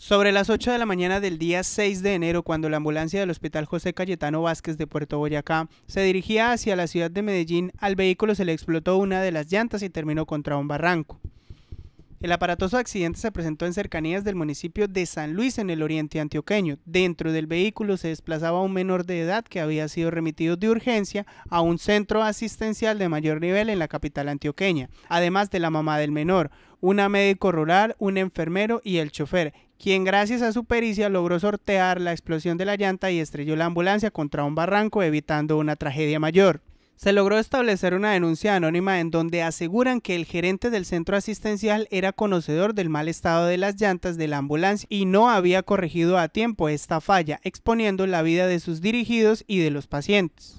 Sobre las 8 de la mañana del día 6 de enero, cuando la ambulancia del Hospital José Cayetano Vázquez de Puerto Boyacá se dirigía hacia la ciudad de Medellín, al vehículo se le explotó una de las llantas y terminó contra un barranco. El aparatoso accidente se presentó en cercanías del municipio de San Luis en el oriente antioqueño. Dentro del vehículo se desplazaba un menor de edad que había sido remitido de urgencia a un centro asistencial de mayor nivel en la capital antioqueña, además de la mamá del menor, una médico rural, un enfermero y el chofer, quien gracias a su pericia logró sortear la explosión de la llanta y estrelló la ambulancia contra un barranco evitando una tragedia mayor se logró establecer una denuncia anónima en donde aseguran que el gerente del centro asistencial era conocedor del mal estado de las llantas de la ambulancia y no había corregido a tiempo esta falla, exponiendo la vida de sus dirigidos y de los pacientes.